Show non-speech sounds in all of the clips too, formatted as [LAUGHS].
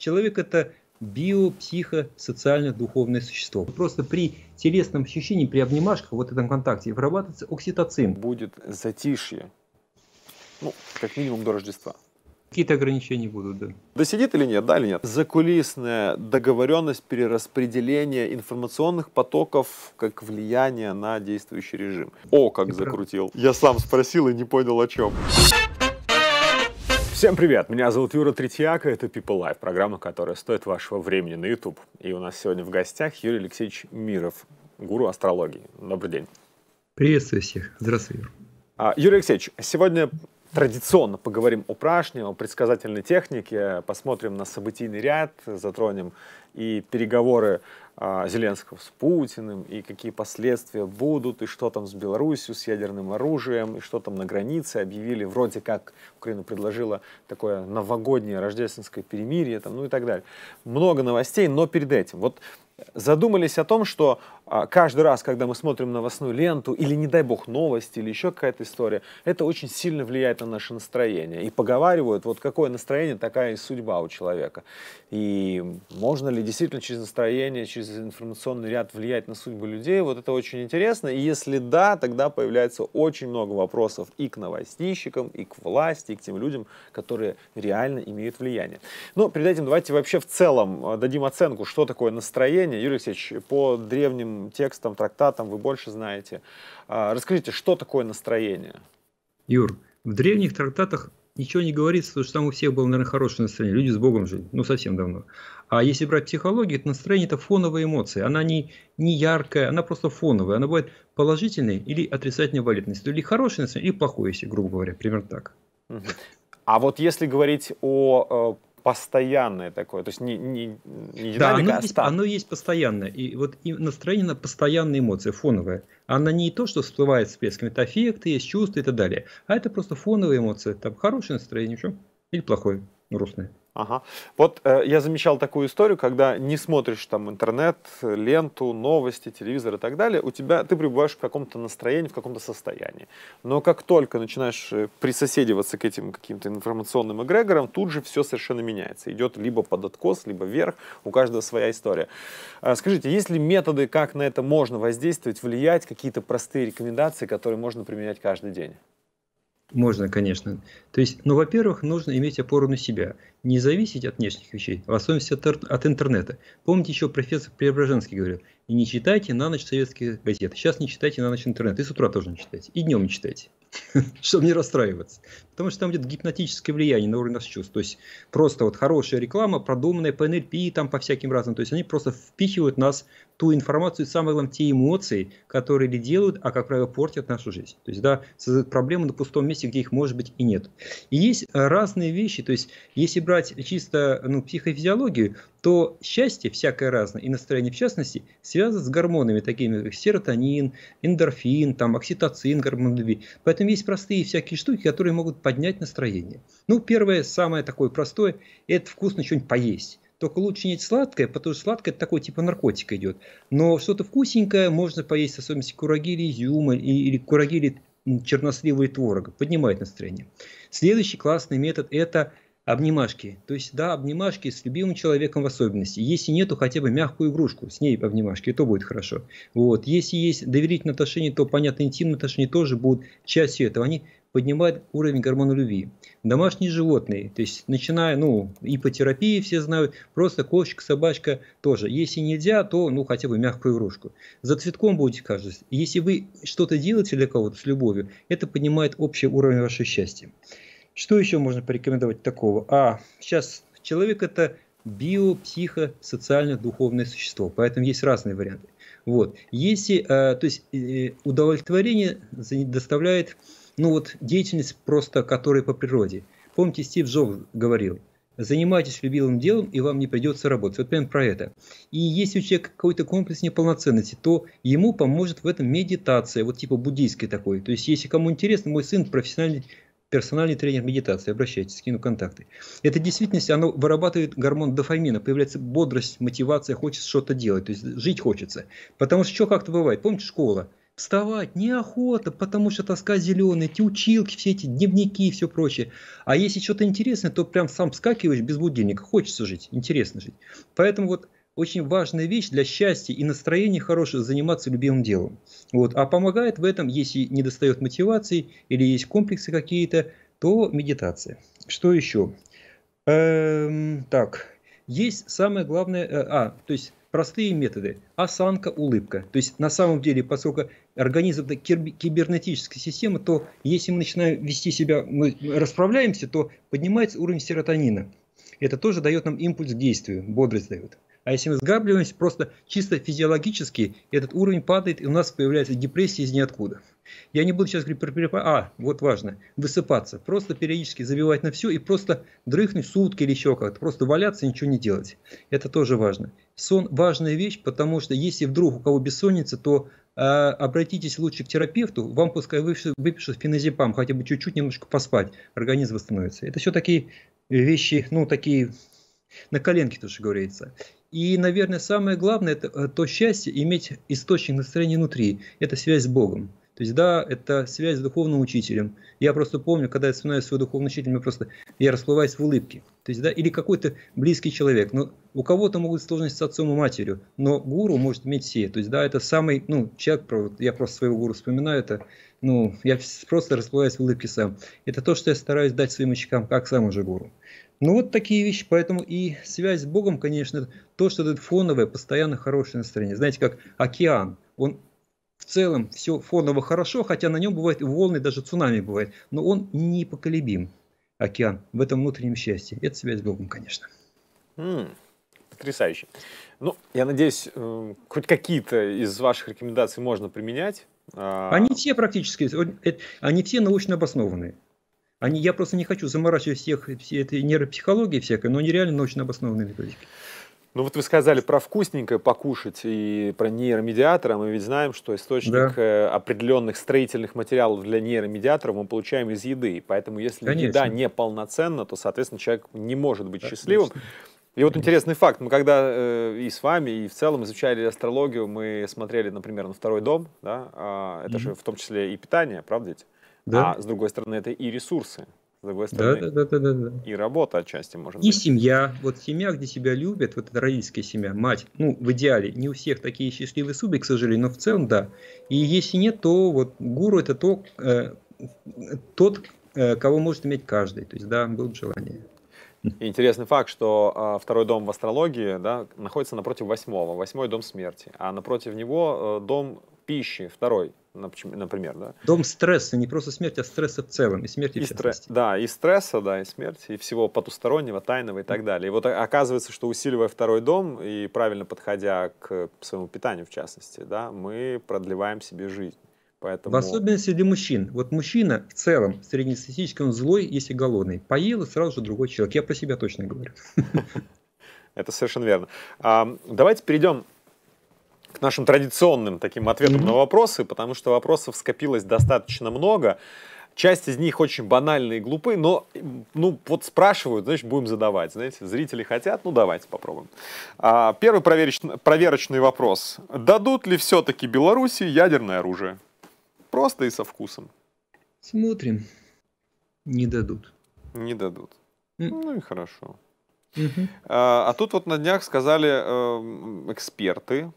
Человек – это био, психо, социально духовное существо. Просто при телесном ощущении, при обнимашках, вот этом контакте, вырабатывается окситоцин. Будет затишье. Ну, как минимум до Рождества. Какие-то ограничения будут, да. Досидит или нет, да или нет? Закулисная договоренность перераспределения информационных потоков как влияние на действующий режим. О, как закрутил. Я сам спросил и не понял о чем. Всем привет! Меня зовут Юра Третьяк, это People Life, программа, которая стоит вашего времени на YouTube. И у нас сегодня в гостях Юрий Алексеевич Миров, гуру астрологии. Добрый день. Приветствую всех. Здравствуй, Юр. А, Юрий Алексеевич, сегодня традиционно поговорим о прашне, о предсказательной технике, посмотрим на событийный ряд, затронем и переговоры а, Зеленского с Путиным, и какие последствия будут, и что там с Беларусью, с ядерным оружием, и что там на границе. Объявили вроде как, Украина предложила такое новогоднее рождественское перемирие, там, ну и так далее. Много новостей, но перед этим. Вот задумались о том, что а, каждый раз, когда мы смотрим новостную ленту или, не дай бог, новости или еще какая-то история, это очень сильно влияет на наше настроение. И поговаривают, вот какое настроение, такая и судьба у человека. И можно ли действительно через настроение, через информационный ряд влиять на судьбу людей, вот это очень интересно. И если да, тогда появляется очень много вопросов и к новостейщикам, и к власти, и к тем людям, которые реально имеют влияние. Но ну, перед этим давайте вообще в целом а, дадим оценку, что такое настроение, произведение. Юрий Алексеевич, по древним текстам, трактатам вы больше знаете. А, расскажите, что такое настроение? Юр, в древних трактатах ничего не говорится, потому что там у всех было, наверное, хорошее настроение. Люди с Богом жили, ну, совсем давно. А если брать психологию, то настроение – это фоновая эмоция. Она не, не яркая, она просто фоновая. Она бывает положительной или отрицательной валидности. Или хорошее настроение, или плохое, если, грубо говоря, примерно так. А вот если говорить о э, постоянное такое, то есть не, не, не динамика, да, оно, а есть, оно есть постоянное, и вот и настроение на постоянные эмоции, фоновые. Она не то, что всплывает с плесками, это эффекты, есть чувства и так далее, а это просто фоновые эмоции, там хорошее настроение, что? или плохое, грустное. Ага. Вот э, я замечал такую историю, когда не смотришь там интернет, ленту, новости, телевизор и так далее, у тебя ты пребываешь в каком-то настроении, в каком-то состоянии. Но как только начинаешь э, присоседиваться к этим каким-то информационным эгрегорам, тут же все совершенно меняется. Идет либо под откос, либо вверх, у каждого своя история. Э, скажите, есть ли методы, как на это можно воздействовать, влиять, какие-то простые рекомендации, которые можно применять каждый день? Можно, конечно. То есть, ну, во-первых, нужно иметь опору на себя, не зависеть от внешних вещей, а в особенности от, от интернета. Помните, еще профессор Преображенский говорил, не читайте на ночь советские газеты, сейчас не читайте на ночь интернет, и с утра тоже не читайте, и днем не читайте. [LAUGHS] чтобы не расстраиваться. Потому что там идет гипнотическое влияние на уровень наших чувств. То есть просто вот хорошая реклама, продуманная по NLP, там по всяким разным. То есть они просто впихивают нас ту информацию, самое главное, те эмоции, которые или делают, а как правило портят нашу жизнь. То есть да, создают проблемы на пустом месте, где их может быть и нет. И есть разные вещи. То есть если брать чисто ну, психофизиологию, то счастье всякое разное, и настроение в частности, связано с гормонами, такими как серотонин, эндорфин, там, окситоцин, гормон любви. Поэтому есть простые всякие штуки, которые могут поднять настроение. Ну, первое, самое такое простое, это вкусно что-нибудь поесть. Только лучше не сладкое, потому что сладкое это такой типа наркотик идет. Но что-то вкусненькое можно поесть, особенно кураги или изюма, или или кураги или черносливый творог Поднимает настроение. Следующий классный метод – это обнимашки. То есть, да, обнимашки с любимым человеком в особенности. Если нету хотя бы мягкую игрушку, с ней обнимашки, то будет хорошо. Вот. Если есть доверительные отношения, то, понятно, интимные отношения тоже будут частью этого. Они поднимают уровень гормона любви. Домашние животные, то есть начиная, ну, ипотерапии все знают, просто кошечка, собачка тоже. Если нельзя, то, ну, хотя бы мягкую игрушку. За цветком будете каждый. Если вы что-то делаете для кого-то с любовью, это поднимает общий уровень вашего счастья. Что еще можно порекомендовать такого? А, сейчас человек это био, психо, социально, духовное существо, поэтому есть разные варианты. Вот. Если, э, то есть э, удовлетворение доставляет ну вот деятельность просто, которая по природе. Помните, Стив Джобс говорил, занимайтесь любимым делом, и вам не придется работать. Вот прям про это. И если у человека какой-то комплекс неполноценности, то ему поможет в этом медитация, вот типа буддийской такой. То есть, если кому интересно, мой сын профессиональный персональный тренер медитации, обращайтесь, скину контакты. Это в оно вырабатывает гормон дофамина, появляется бодрость, мотивация, хочется что-то делать, то есть жить хочется. Потому что что как-то бывает, помните школа, Вставать неохота, потому что тоска зеленая, эти училки, все эти дневники и все прочее. А если что-то интересное, то прям сам вскакиваешь без будильника. Хочется жить, интересно жить. Поэтому вот очень важная вещь для счастья и настроения хорошего заниматься любимым делом. Вот. А помогает в этом, если не достает мотивации или есть комплексы какие-то, то медитация. Что еще? Эм, так, есть самое главное, э, а, то есть простые методы. Осанка, улыбка. То есть на самом деле, поскольку организм это кибернетическая система, то если мы начинаем вести себя, мы расправляемся, то поднимается уровень серотонина. Это тоже дает нам импульс к действию, бодрость дает. А если мы сгабливаемся, просто чисто физиологически этот уровень падает, и у нас появляется депрессия из ниоткуда. Я не буду сейчас говорить про перепад. А, вот важно, высыпаться. Просто периодически забивать на все и просто дрыхнуть сутки или еще как-то. Просто валяться, ничего не делать. Это тоже важно. Сон – важная вещь, потому что если вдруг у кого бессонница, то э, обратитесь лучше к терапевту, вам пускай выпишут, выпишут феназепам, хотя бы чуть-чуть немножко поспать, организм восстановится. Это все такие вещи, ну, такие на коленке, тоже говорится. И, наверное, самое главное, это э, то счастье, иметь источник настроения внутри. Это связь с Богом. То есть, да, это связь с духовным учителем. Я просто помню, когда я вспоминаю своего духовного учителя, я просто я расплываюсь в улыбке. То есть, да, или какой-то близкий человек. Но ну, у кого-то могут быть сложности с отцом и матерью, но гуру может иметь все. То есть, да, это самый, ну, человек, я просто своего гуру вспоминаю, это, ну, я просто расплываюсь в улыбке сам. Это то, что я стараюсь дать своим ученикам, как сам уже гуру. Ну вот такие вещи, поэтому и связь с Богом, конечно, то, что это фоновое, постоянно хорошее настроение. Знаете, как океан, он в целом все фоново хорошо, хотя на нем бывают волны, даже цунами бывает, но он непоколебим, океан, в этом внутреннем счастье. Это связь с Богом, конечно. Mm, потрясающе. Ну, я надеюсь, э, хоть какие-то из ваших рекомендаций можно применять. А они все практически, э, э, они все научно обоснованные. Они, я просто не хочу заморачивать всех все этой нейропсихологии всякой, но они реально научно обоснованные методики. Ну вот вы сказали про вкусненькое покушать и про нейромедиатора. Мы ведь знаем, что источник да. Э, определенных строительных материалов для нейромедиаторов мы получаем из еды. Поэтому если Конечно. еда не полноценна, то, соответственно, человек не может быть Отлично. счастливым. И вот интересный факт. Мы когда э, и с вами, и в целом изучали астрологию, мы смотрели, например, на второй дом. Да? А, это mm-hmm. же в том числе и питание, правда ведь? Да. А с другой стороны, это и ресурсы. С другой стороны, да, да, да, да, да. и работа отчасти может и быть. И семья. Вот семья, где себя любят, вот это родительская семья, мать. Ну, в идеале, не у всех такие счастливые судьбы, к сожалению, но в целом да. И если нет, то вот гуру это то, э, тот, э, кого может иметь каждый. То есть, да, было бы желание. интересный факт, что э, второй дом в астрологии да, находится напротив восьмого, восьмой дом смерти, а напротив него э, дом пищи, второй например, да. Дом стресса, не просто смерть, а стресса в целом, и смерти и в частности. Да, и стресса, да, и смерти, и всего потустороннего, тайного и так далее. И вот оказывается, что усиливая второй дом и правильно подходя к своему питанию, в частности, да, мы продлеваем себе жизнь. Поэтому... В особенности для мужчин. Вот мужчина в целом среднестатистически он злой, если голодный. Поел и сразу же другой человек. Я про себя точно говорю. [LAUGHS] Это совершенно верно. Давайте перейдем к нашим традиционным таким ответам на вопросы, потому что вопросов скопилось достаточно много. Часть из них очень банальные и глупы, но ну вот спрашивают, значит, будем задавать. Знаете, зрители хотят, ну давайте попробуем. А, первый проверочный, проверочный вопрос. Дадут ли все-таки Беларуси ядерное оружие? Просто и со вкусом. Смотрим. Не дадут. Не дадут. Mm. Ну и хорошо. Uh-huh. А, а тут вот на днях сказали э, эксперты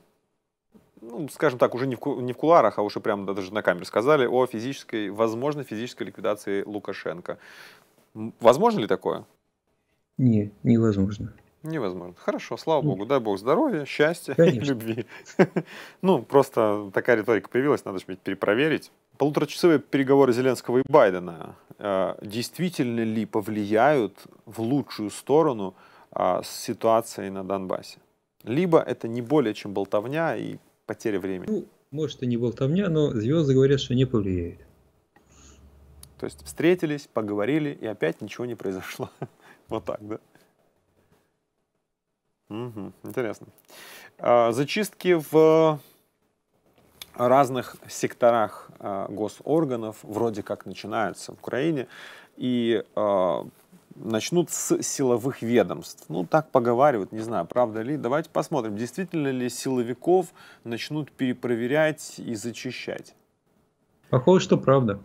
ну, скажем так, уже не в, не в куларах, а уже прямо даже на камеру сказали о физической, возможной физической ликвидации Лукашенко. Возможно ли такое? Не, невозможно. Невозможно. Хорошо, слава ну. богу. Дай бог здоровья, счастья конечно. и любви. [LAUGHS] Ну, просто такая риторика появилась, надо же перепроверить. Полуторачасовые переговоры Зеленского и Байдена э, действительно ли повлияют в лучшую сторону а, с ситуацией на Донбассе? Либо это не более чем болтовня и потеря времени. Ну, может, и не болтовня, но звезды говорят, что не повлияет. То есть встретились, поговорили, и опять ничего не произошло. [LAUGHS] Вот так, да? Угу, интересно. А, зачистки в разных секторах а, госорганов вроде как начинаются в Украине. И а, начнут с силовых ведомств. Ну, так поговаривают, не знаю, правда ли. Давайте посмотрим, действительно ли силовиков начнут перепроверять и зачищать. Похоже, что правда.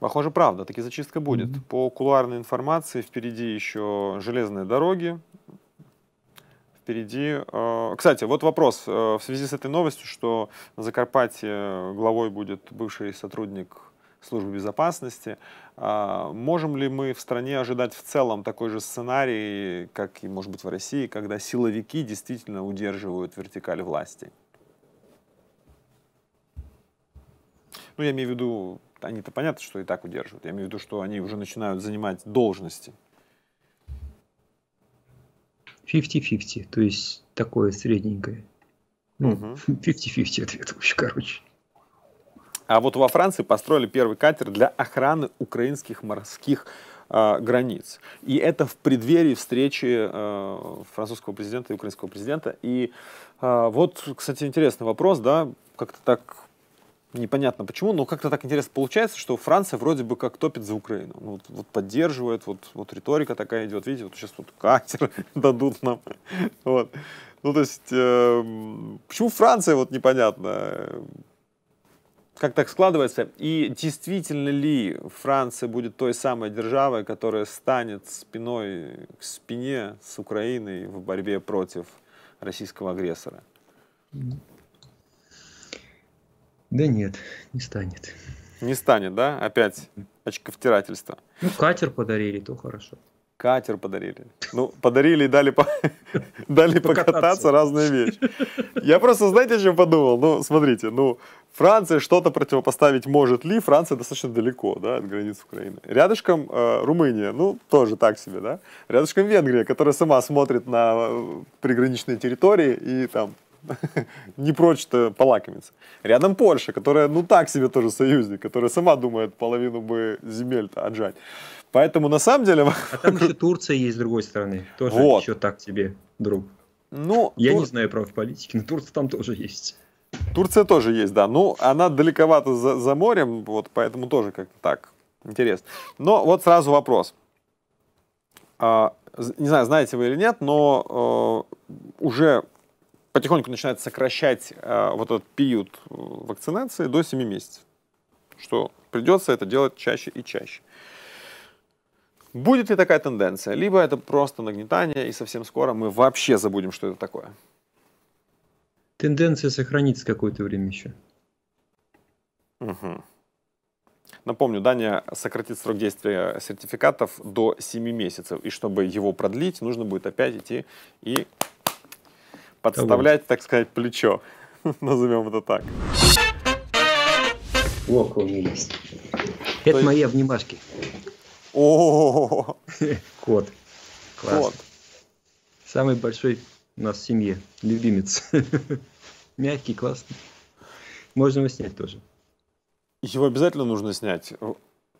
Похоже, правда, таки зачистка будет. Mm-hmm. По кулуарной информации впереди еще железные дороги, впереди. Э, кстати, вот вопрос э, в связи с этой новостью, что на Закарпатье э, главой будет бывший сотрудник службы безопасности. А, можем ли мы в стране ожидать в целом такой же сценарий, как и, может быть, в России, когда силовики действительно удерживают вертикаль власти? Ну, я имею в виду, они-то понятно, что и так удерживают. Я имею в виду, что они уже начинают занимать должности. 50-50, то есть такое средненькое. Ну, 50-50 [LAUGHS] ответ, короче. А вот во Франции построили первый катер для охраны украинских морских а, границ. И это в преддверии встречи э, французского президента и украинского президента. И э, вот, кстати, интересный вопрос, да, как-то так непонятно почему, но как-то так интересно получается, что Франция вроде бы как топит за Украину. Ну, вот, вот поддерживает, вот, вот риторика такая идет, видите, вот сейчас вот катер [LAUGHS] дадут нам. Вот. Ну, то есть, э, почему Франция, вот непонятно. Э, как так складывается, и действительно ли Франция будет той самой державой, которая станет спиной к спине с Украиной в борьбе против российского агрессора? Да нет, не станет. Не станет, да? Опять очковтирательство. Ну, катер подарили, то хорошо катер подарили. Ну, подарили и дали, по... [LAUGHS] дали покататься разные вещи. Я просто, знаете, о чем подумал? Ну, смотрите, ну, Франция что-то противопоставить может ли? Франция достаточно далеко, да, от границ Украины. Рядышком э, Румыния, ну, тоже так себе, да. Рядышком Венгрия, которая сама смотрит на э, приграничные территории и там [LAUGHS] не прочь-то полакомиться. Рядом Польша, которая, ну так себе тоже союзник, которая сама думает половину бы земель-то отжать. Поэтому на самом деле... [LAUGHS] А там еще Турция есть с другой стороны. Тоже вот. еще так тебе, друг. Ну, Я Тур... не знаю прав политики, но Турция там тоже есть. Турция тоже есть, да. Ну, она далековато за, за морем, вот поэтому тоже как-то так. Интересно. Но вот сразу вопрос. А, не знаю, знаете вы или нет, но э, уже потихоньку начинает сокращать э, вот этот период э, вакцинации до 7 месяцев. Что придется это делать чаще и чаще. Будет ли такая тенденция? Либо это просто нагнетание, и совсем скоро мы вообще забудем, что это такое. Тенденция сохранится какое-то время еще. Угу. Напомню, Дания сократит срок действия сертификатов до 7 месяцев. И чтобы его продлить, нужно будет опять идти и подставлять, так сказать, плечо. [LAUGHS] Назовем это так. Лока у меня есть. Это есть... мои обнимашки. О, [LAUGHS] кот. Кот. Самый большой у нас в семье, любимец. [LAUGHS] Мягкий, классный. Можно его снять тоже. Его обязательно нужно снять.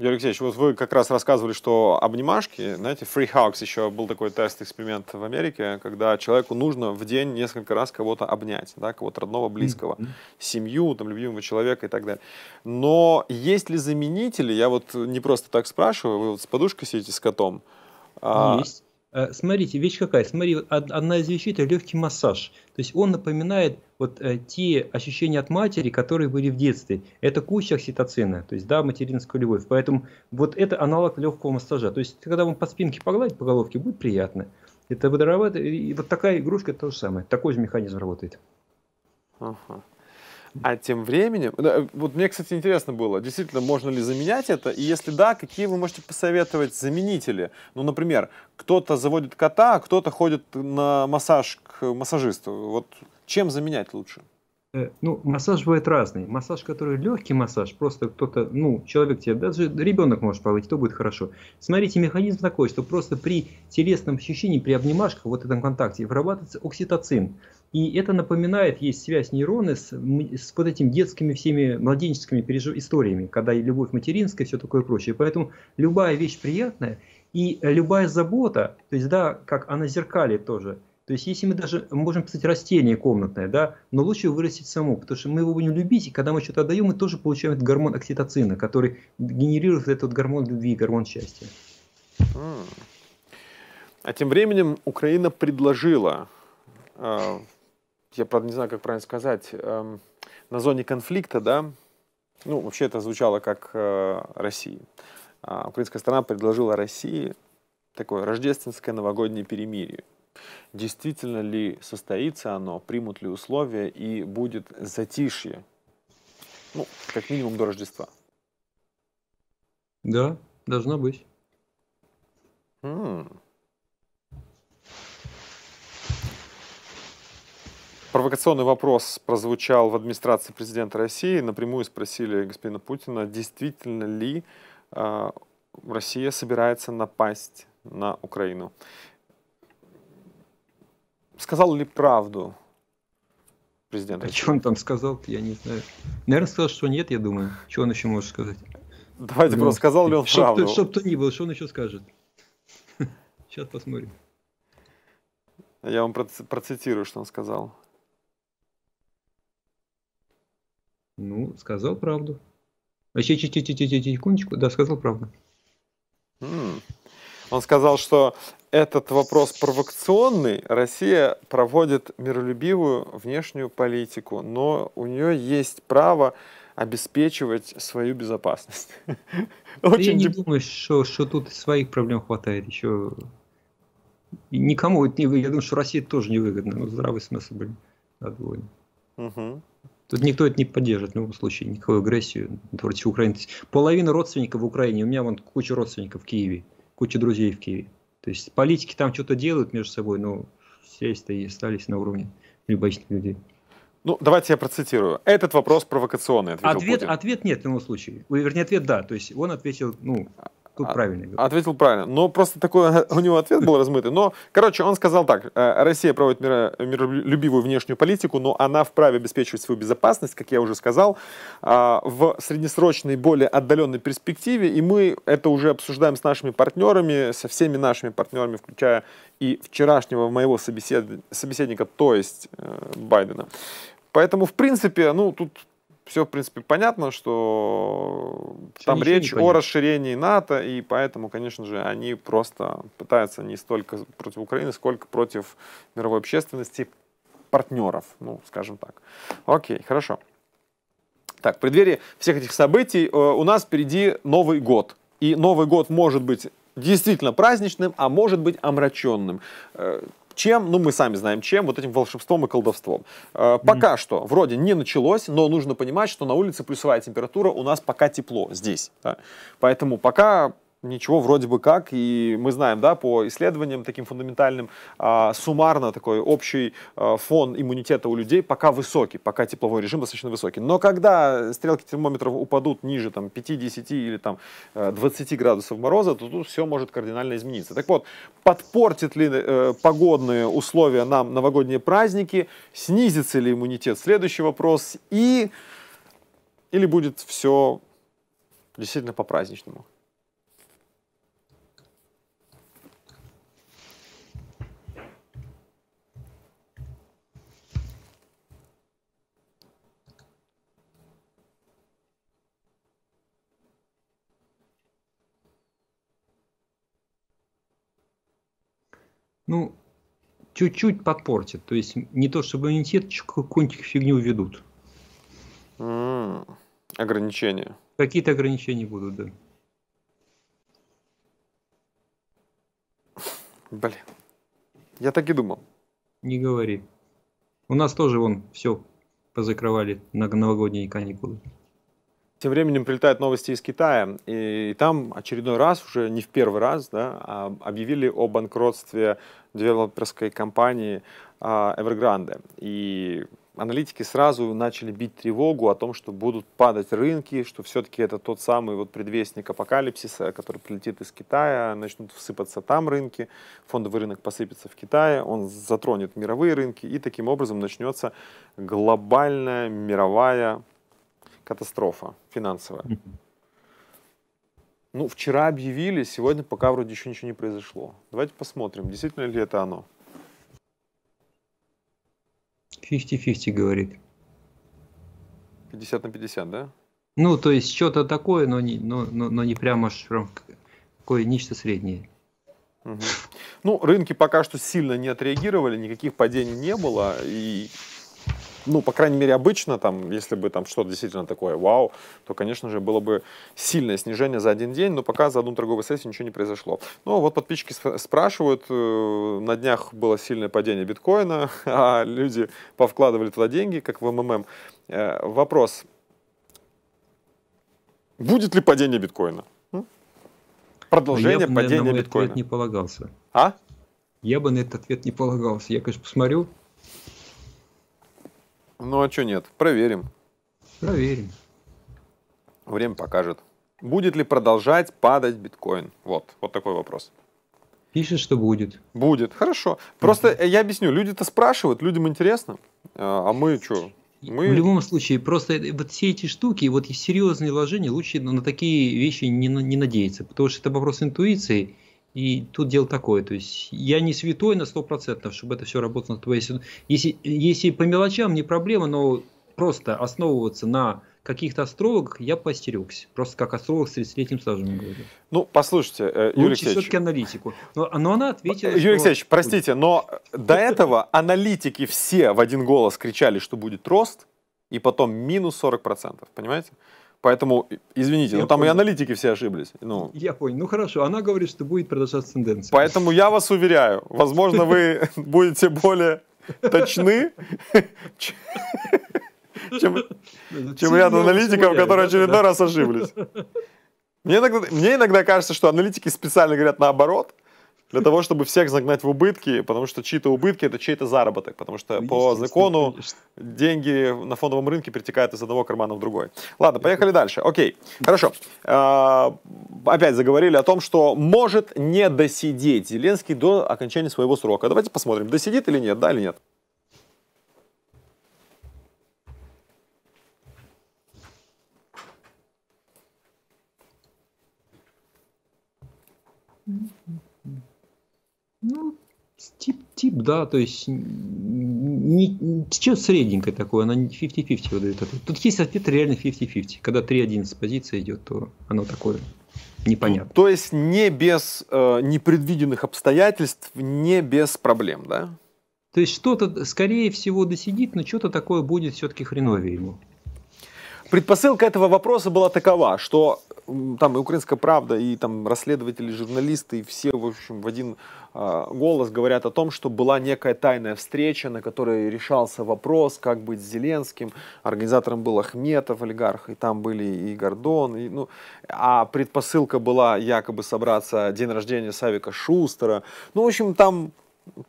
Юрий Алексеевич, вот вы как раз рассказывали, что обнимашки, знаете, Free Hugs еще был такой тест, эксперимент в Америке, когда человеку нужно в день несколько раз кого-то обнять, да, кого-то родного, близкого, mm-hmm. семью, там, любимого человека и так далее. Но есть ли заменители, я вот не просто так спрашиваю, вы вот с подушкой сидите с котом, mm-hmm. а, есть. Э, смотрите, вещь какая. Смотри, одна из вещей – это легкий массаж. То есть он напоминает вот э, те ощущения от матери, которые были в детстве. Это куча окситоцина, то есть, да, материнская любовь. Поэтому вот это аналог легкого массажа. То есть, когда вам по спинке погладить, по головке, будет приятно. Это выдорабатывает. И вот такая игрушка – то же самое. Такой же механизм работает. Ага. А тем временем, вот мне, кстати, интересно было, действительно, можно ли заменять это? И если да, какие вы можете посоветовать заменители? Ну, например, кто-то заводит кота, а кто-то ходит на массаж к массажисту. Вот чем заменять лучше? Э, ну, массаж бывает разный. Массаж, который легкий массаж, просто кто-то, ну, человек тебе, даже ребенок может повыть, то будет хорошо. Смотрите, механизм такой, что просто при телесном ощущении, при обнимашках, вот этом контакте, вырабатывается окситоцин. И это напоминает, есть связь нейроны с, с вот этими детскими всеми младенческими пережив... историями, когда и любовь материнская, все такое прочее. Поэтому любая вещь приятная, и э, любая забота, то есть, да, как она зеркалит тоже – то есть, если мы даже мы можем писать растение комнатное, да, но лучше вырастить самому, потому что мы его будем любить, и когда мы что-то отдаем, мы тоже получаем этот гормон окситоцина, который генерирует этот гормон любви, гормон счастья. А. а тем временем Украина предложила, э, я правда не знаю, как правильно сказать, э, на зоне конфликта, да, ну вообще это звучало как э, России. А украинская страна предложила России такое рождественское новогоднее перемирие. Действительно ли состоится оно, примут ли условия и будет затишье? Ну, как минимум до Рождества. Да, должно быть. М-м. Провокационный вопрос прозвучал в администрации президента России. Напрямую спросили господина Путина, действительно ли э, Россия собирается напасть на Украину сказал ли правду президент? А что он там сказал я не знаю. Наверное, сказал, что нет, я думаю. Что он еще может сказать? Давайте ну, просто сказал ли он что правду. Что то ни было, что он еще скажет. [LAUGHS] Сейчас посмотрим. Я вам процитирую, что он сказал. Ну, сказал правду. Вообще, секундочку, да, сказал правду. Он сказал, что этот вопрос провокационный. Россия проводит миролюбивую внешнюю политику, но у нее есть право обеспечивать свою безопасность. Я не думаю, что, что тут своих проблем хватает еще. Никому это не выгодно. Я думаю, что России тоже невыгодно. Но здравый смысл, блин, отводим. Угу. Тут никто это не поддержит, в любом случае, никакую агрессию против Украины. Половина родственников в Украине, у меня вон куча родственников в Киеве куча друзей в Киеве. То есть политики там что-то делают между собой, но все и остались на уровне обычных людей. Ну, давайте я процитирую. Этот вопрос провокационный, ответ, Путин. ответ нет в любом случае. Вернее, ответ да. То есть он ответил, ну, Тут а, правильно Ответил правильно. Но просто такой [LAUGHS] у него ответ был размытый. Но, короче, он сказал так. Э, Россия проводит миролюбивую внешнюю политику, но она вправе обеспечивать свою безопасность, как я уже сказал, а, в среднесрочной, более отдаленной перспективе. И мы это уже обсуждаем с нашими партнерами, со всеми нашими партнерами, включая и вчерашнего моего собеседника, то есть э, Байдена. Поэтому, в принципе, ну, тут все, в принципе, понятно, что все там речь о расширении НАТО, и поэтому, конечно же, они просто пытаются не столько против Украины, сколько против мировой общественности, партнеров, ну, скажем так. Окей, хорошо. Так, в преддверии всех этих событий э, у нас впереди Новый год. И Новый год может быть действительно праздничным, а может быть омраченным. Э, чем, ну мы сами знаем чем, вот этим волшебством и колдовством. Э, пока mm. что вроде не началось, но нужно понимать, что на улице плюсовая температура, у нас пока тепло здесь. Да? Поэтому пока ничего вроде бы как, и мы знаем, да, по исследованиям таким фундаментальным, а, суммарно такой общий а, фон иммунитета у людей пока высокий, пока тепловой режим достаточно высокий. Но когда стрелки термометров упадут ниже там 50 или там 20 э, градусов мороза, то тут все может кардинально измениться. Так вот, подпортит ли э, погодные условия нам новогодние праздники, снизится ли иммунитет, следующий вопрос, и... Или будет все действительно по-праздничному? ну, чуть-чуть подпортит. То есть не то чтобы иммунитет, какую-нибудь фигню введут. Mm. Ограничения. Какие-то ограничения будут, да. Блин. Я так и думал. Не говори. У нас тоже вон все позакрывали на новогодние каникулы. Тем временем прилетают новости из Китая, и там очередной раз, уже не в первый раз, да, а, объявили о банкротстве девелоперской компании а, Evergrande. И аналитики сразу начали бить тревогу о том, что будут падать рынки, что все-таки это тот самый вот предвестник апокалипсиса, который прилетит из Китая, начнут всыпаться там рынки, фондовый рынок посыпется в Китае, он затронет мировые рынки, и таким образом начнется глобальная мировая катастрофа финансовая. Ну, вчера объявили, сегодня пока вроде еще ничего не произошло. Давайте посмотрим, действительно ли это оно. 50-50 говорит. 50 на 50, да? Ну, то есть что-то такое, но не, но, но, но не прямо аж какое нечто среднее. Угу. Ну, рынки пока что сильно не отреагировали, никаких падений не было, и ну, по крайней мере, обычно, там, если бы там что-то действительно такое вау, то, конечно же, было бы сильное снижение за один день, но пока за одну торговую сессию ничего не произошло. Ну, вот подписчики спрашивают, э, на днях было сильное падение биткоина, [LAUGHS] а люди повкладывали туда деньги, как в МММ. Э, вопрос, будет ли падение биткоина? Продолжение я, падения наверное, биткоина. Я не полагался. А? Я бы на этот ответ не полагался. Я, конечно, посмотрю, ну а что нет? Проверим. Проверим. Время покажет. Будет ли продолжать падать биткоин? Вот, вот такой вопрос. Пишет, что будет. Будет, хорошо. Просто mm-hmm. я объясню, люди-то спрашивают, людям интересно, а, а мы что? Мы... В любом случае, просто вот все эти штуки, вот серьезные вложения, лучше на такие вещи не, не надеяться, потому что это вопрос интуиции, и тут дело такое, то есть я не святой на 100%, чтобы это все работало на твоей... Если, если по мелочам не проблема, но просто основываться на каких-то астрологах я постерегся. Просто как астролог с 30-летним стажем говорю. Ну, послушайте, э, Юрий Лучше Алексеевич. все-таки аналитику. Но, но она ответила, э, Юрий что... простите, но до этого аналитики все в один голос кричали, что будет рост, и потом минус 40%, понимаете? Поэтому, извините, ну, я ну там понял. и аналитики все ошиблись. Ну. Я понял. Ну хорошо, она говорит, что будет продолжаться тенденция. Поэтому я вас уверяю, возможно, вы [LAUGHS] будете более точны, [LAUGHS] чем ряд аналитиков, которые очередной раз ошиблись. Мне иногда, мне иногда кажется, что аналитики специально говорят наоборот, для того, чтобы всех загнать в убытки, потому что чьи-то убытки это чей-то заработок, потому что ну, по закону конечно. деньги на фондовом рынке перетекают из одного кармана в другой. Ладно, поехали дальше. Окей, хорошо. А, опять заговорили о том, что может не досидеть Зеленский до окончания своего срока. Давайте посмотрим, досидит или нет, да или нет. Ну, тип, тип, да, то есть не, что средненькое такое, она не 50-50 выдает. Тут есть ответ реально 50-50. Когда 3-1 с позиции идет, то оно такое непонятно. Ну, то есть не без э, непредвиденных обстоятельств, не без проблем, да? То есть что-то, скорее всего, досидит, но что-то такое будет все-таки хреновее ему. Предпосылка этого вопроса была такова, что там и «Украинская правда», и там расследователи, журналисты, и все, в общем, в один э, голос говорят о том, что была некая тайная встреча, на которой решался вопрос, как быть с Зеленским. Организатором был Ахметов, олигарх, и там были и Гордон. И, ну, а предпосылка была якобы собраться день рождения Савика Шустера. Ну, в общем, там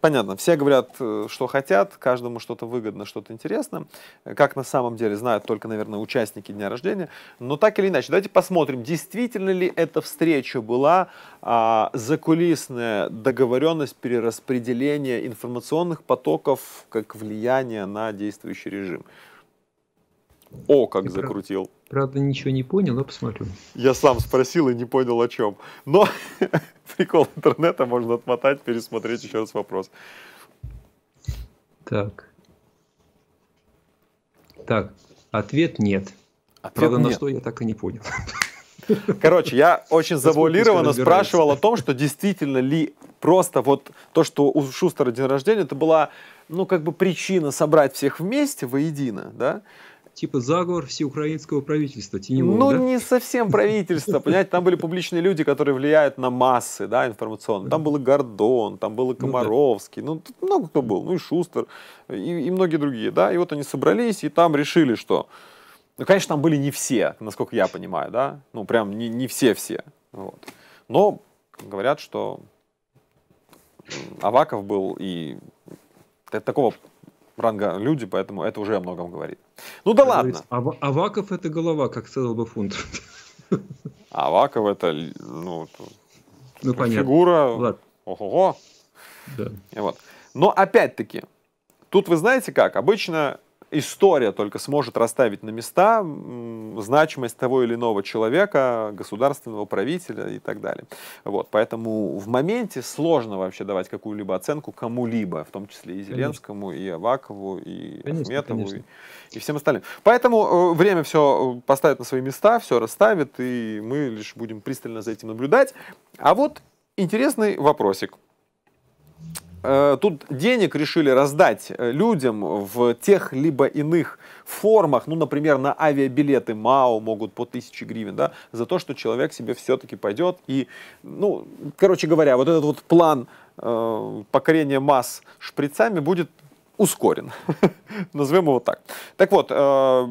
понятно, все говорят, э, что хотят, каждому что-то выгодно, что-то интересно, как на самом деле знают только, наверное, участники дня рождения, но так или иначе, давайте посмотрим, действительно ли эта встреча была а, закулисная договоренность перераспределения информационных потоков как влияние на действующий режим. О, как Ты закрутил. Правда, ничего не понял, но посмотрю. Я сам спросил и не понял о чем. Но [LAUGHS] прикол интернета можно отмотать, пересмотреть еще раз вопрос. Так. Так, ответ нет. Ответ Правда, нет. на что я так и не понял. Короче, я [LAUGHS] очень завуалированно спрашивал о том, что действительно ли просто вот то, что у Шустера день рождения, это была, ну, как бы причина собрать всех вместе воедино, да? типа заговор всеукраинского правительства теневого, Ну, да? не совсем правительство, понимаете, там были публичные люди, которые влияют на массы, да, информационные Там был и Гордон, там был и ну Комаровский, ну, тут много кто был, ну и Шустер, и, и многие другие, да, и вот они собрались, и там решили, что... Ну, конечно, там были не все, насколько я понимаю, да, ну, прям не, не все-все, вот. Но говорят, что Аваков был и такого ранга люди, поэтому это уже о многом говорит. Ну да ладно. Ав- Аваков это голова, как сказал бы фунт. [LAUGHS] Аваков это, ну, ну фигура. Ладно. Ого-го. Да. Вот. Но опять-таки, тут вы знаете как, обычно история только сможет расставить на места значимость того или иного человека, государственного правителя и так далее. Вот, поэтому в моменте сложно вообще давать какую-либо оценку кому-либо, в том числе и Зеленскому, конечно. и Авакову, и конечно, Ахметову, конечно. И, и всем остальным. Поэтому э, время все э, поставит на свои места, все расставит, и мы лишь будем пристально за этим наблюдать. А вот интересный вопросик. Э, тут денег решили раздать э, людям в тех либо иных формах, ну, например, на авиабилеты МАО могут по 1000 гривен, да, за то, что человек себе все-таки пойдет и, ну, короче говоря, вот этот вот план э, покорения масс шприцами будет ускорен. [LAUGHS] Назовем его так. Так вот, э,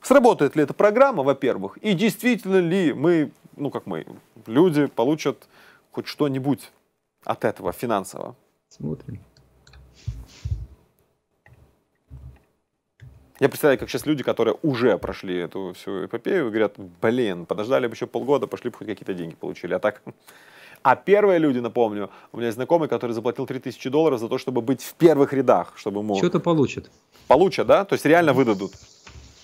сработает ли эта программа, во-первых, и действительно ли мы, ну как мы, люди получат хоть что-нибудь от этого финансового? Смотрим. Я представляю, как сейчас люди, которые уже прошли эту всю эпопею, говорят, блин, подождали бы еще полгода, пошли бы хоть какие-то деньги получили, а так... [LAUGHS] А первые люди, напомню, у меня есть знакомый, который заплатил 3000 долларов за то, чтобы быть в первых рядах, чтобы ему... Что-то получит. Получат, да? То есть реально выдадут?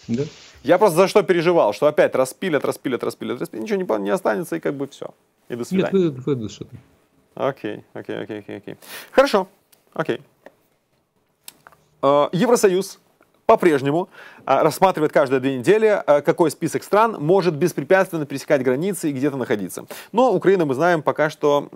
Да. Я просто за что переживал, что опять распилят, распилят, распилят, распилят, ничего не, не останется, и как бы все. И до свидания. Нет, выдадут что-то. Окей, окей, окей, окей, окей. Хорошо, окей. Э, Евросоюз по-прежнему э, рассматривает каждые две недели, э, какой список стран может беспрепятственно пересекать границы и где-то находиться. Но Украина, мы знаем, пока что...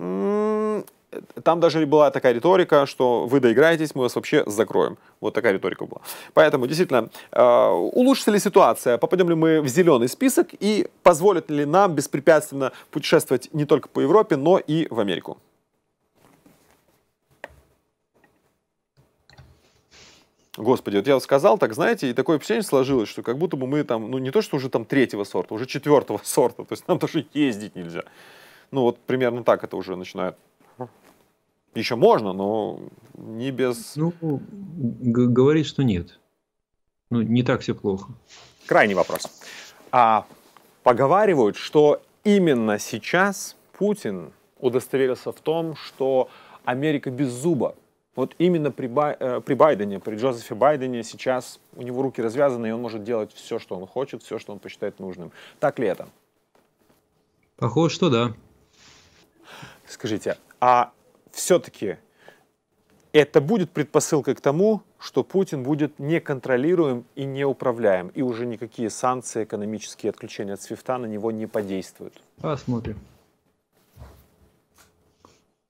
Там даже была такая риторика, что вы доиграетесь, мы вас вообще закроем. Вот такая риторика была. Поэтому, действительно, улучшится ли ситуация, попадем ли мы в зеленый список и позволит ли нам беспрепятственно путешествовать не только по Европе, но и в Америку. Господи, вот я сказал так, знаете, и такое впечатление сложилось, что как будто бы мы там, ну не то, что уже там третьего сорта, уже четвертого [LAUGHS] сорта, то есть нам даже ездить нельзя. Ну вот примерно так это уже начинает. Еще можно, но не без... Ну, говорит, что нет. Ну, не так все плохо. Крайний вопрос. А поговаривают, что именно сейчас Путин удостоверился в том, что Америка без зуба вот именно при, Бай, э, при Байдене, при Джозефе Байдене сейчас у него руки развязаны, и он может делать все, что он хочет, все, что он посчитает нужным. Так ли это? Похоже, что да. Скажите, а все-таки это будет предпосылкой к тому, что Путин будет неконтролируем и неуправляем, и уже никакие санкции, экономические отключения от свифта на него не подействуют? Посмотрим.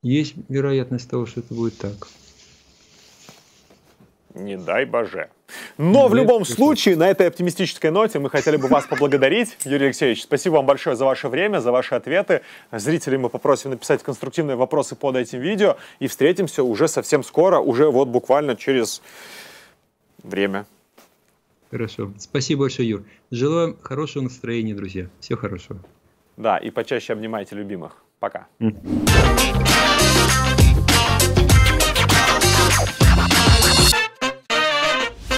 Есть вероятность того, что это будет так. Не дай боже. Но в любом случае, на этой оптимистической ноте мы хотели бы вас поблагодарить. [LAUGHS] Юрий Алексеевич, спасибо вам большое за ваше время, за ваши ответы. Зрителей мы попросим написать конструктивные вопросы под этим видео. И встретимся уже совсем скоро, уже вот буквально через время. Хорошо. Спасибо большое, Юр. Желаю хорошего настроения, друзья. Все хорошо. Да, и почаще обнимайте любимых. Пока. Mm.